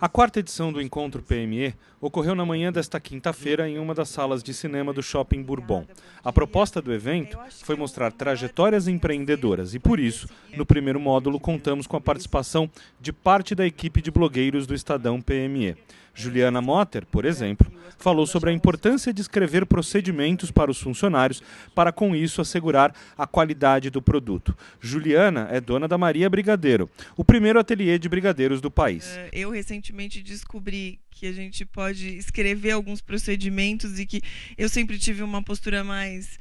A quarta edição do Encontro PME ocorreu na manhã desta quinta-feira em uma das salas de cinema do Shopping Bourbon. A proposta do evento foi mostrar trajetórias empreendedoras e, por isso, no primeiro módulo contamos com a participação de parte da equipe de blogueiros do Estadão PME. Juliana Motter, por exemplo, falou sobre a importância de escrever procedimentos para os funcionários para, com isso, assegurar a qualidade do produto. Juliana é dona da Maria Brigadeiro, o primeiro ateliê de brigadeiros do país. É, eu recentemente descobri que a gente pode escrever alguns procedimentos e que eu sempre tive uma postura mais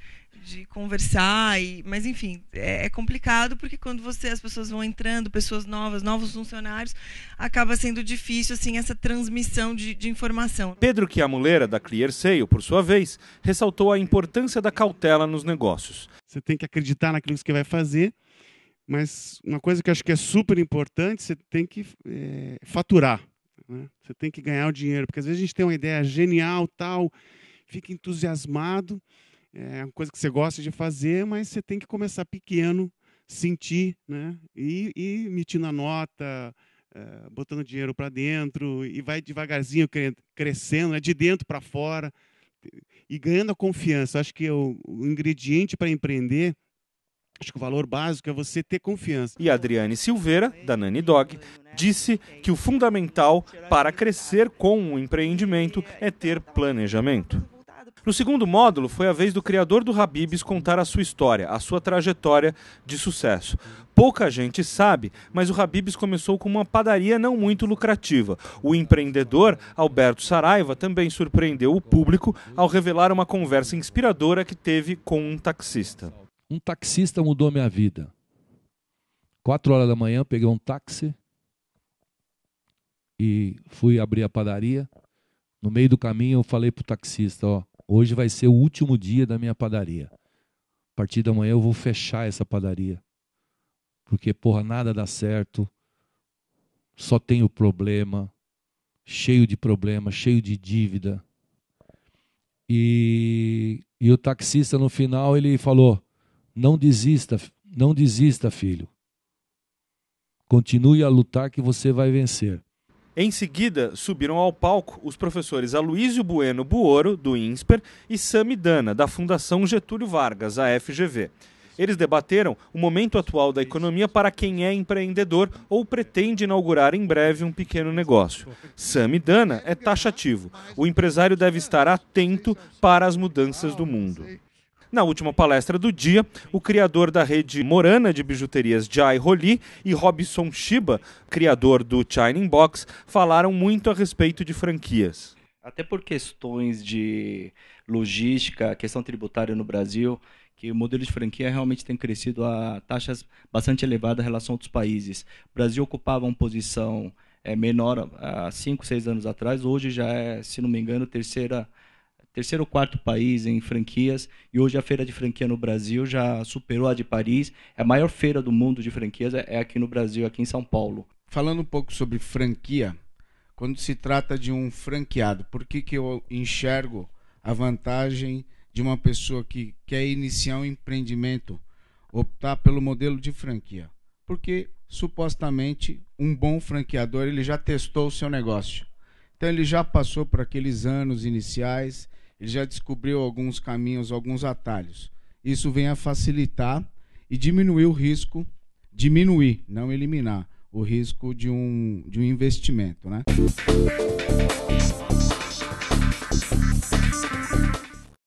de conversar, e, mas enfim, é, é, complicado porque quando você as pessoas vão entrando, pessoas novas, novos funcionários, acaba sendo difícil assim essa transmissão de, de informação. Pedro Quiamuleira, da ClearSale, por sua vez, ressaltou a importância da cautela nos negócios. Você tem que acreditar naquilo que você vai fazer, mas uma coisa que eu acho que é super importante, você tem que é, faturar. Né? Você tem que ganhar o dinheiro, porque às vezes a gente tem uma ideia genial, tal, fica entusiasmado, é uma coisa que você gosta de fazer, mas você tem que começar pequeno, sentir, né? E, e metindo a nota, é, botando dinheiro para dentro, e vai devagarzinho crescendo, né? de dentro para fora, e ganhando a confiança. Acho que o, o ingrediente para empreender Acho que o valor básico é você ter confiança. E Adriane Silveira, da Nani Dog, disse que o fundamental para crescer com o empreendimento é ter planejamento. No segundo módulo, foi a vez do criador do Habibs contar a sua história, a sua trajetória de sucesso. Pouca gente sabe, mas o Habibs começou com uma padaria não muito lucrativa. O empreendedor Alberto Saraiva também surpreendeu o público ao revelar uma conversa inspiradora que teve com um taxista. Um taxista mudou minha vida. Quatro horas da manhã, peguei um táxi e fui abrir a padaria. No meio do caminho, eu falei pro taxista: ó, hoje vai ser o último dia da minha padaria. A partir da manhã eu vou fechar essa padaria. Porque, porra, nada dá certo. Só tenho problema. Cheio de problema, cheio de dívida. E, e o taxista, no final, ele falou: Não desista, não desista, filho. Continue a lutar que você vai vencer. Em seguida, subiram ao palco os professores Aloysio Bueno Buoro, do INSPER, e Sami Dana, da Fundação Getúlio Vargas, a FGV. Eles debateram o momento atual da economia para quem é empreendedor ou pretende inaugurar em breve um pequeno negócio. Sami Dana é taxativo. O empresário deve estar atento para as mudanças do mundo. Na última palestra do dia, o criador da rede morana de bijuterias Jai Roli e Robson Shiba, criador do Chining Box, falaram muito a respeito de franquias. Até por questões de logística, questão tributária no Brasil, que o modelo de franquia realmente tem crescido a taxas bastante elevadas em relação a outros países. O Brasil ocupava uma posição é, menor há 5, 6 anos atrás, hoje já é, se não me engano, terceira terceiro ou quarto país em franquias, e hoje a feira de franquia no Brasil já superou a de Paris. É a maior feira do mundo de franquias é, é aqui no Brasil, aqui em São Paulo. Falando um pouco sobre franquia, quando se trata de um franqueado, por que, que eu enxergo a vantagem de uma pessoa que quer iniciar um empreendimento optar pelo modelo de franquia? Porque supostamente um bom franqueador ele já testou o seu negócio. Então ele já passou por aqueles anos iniciais, ele já descobriu alguns caminhos, alguns atalhos. Isso vem a facilitar e diminuir o risco, diminuir, não eliminar o risco de um, de um investimento, né?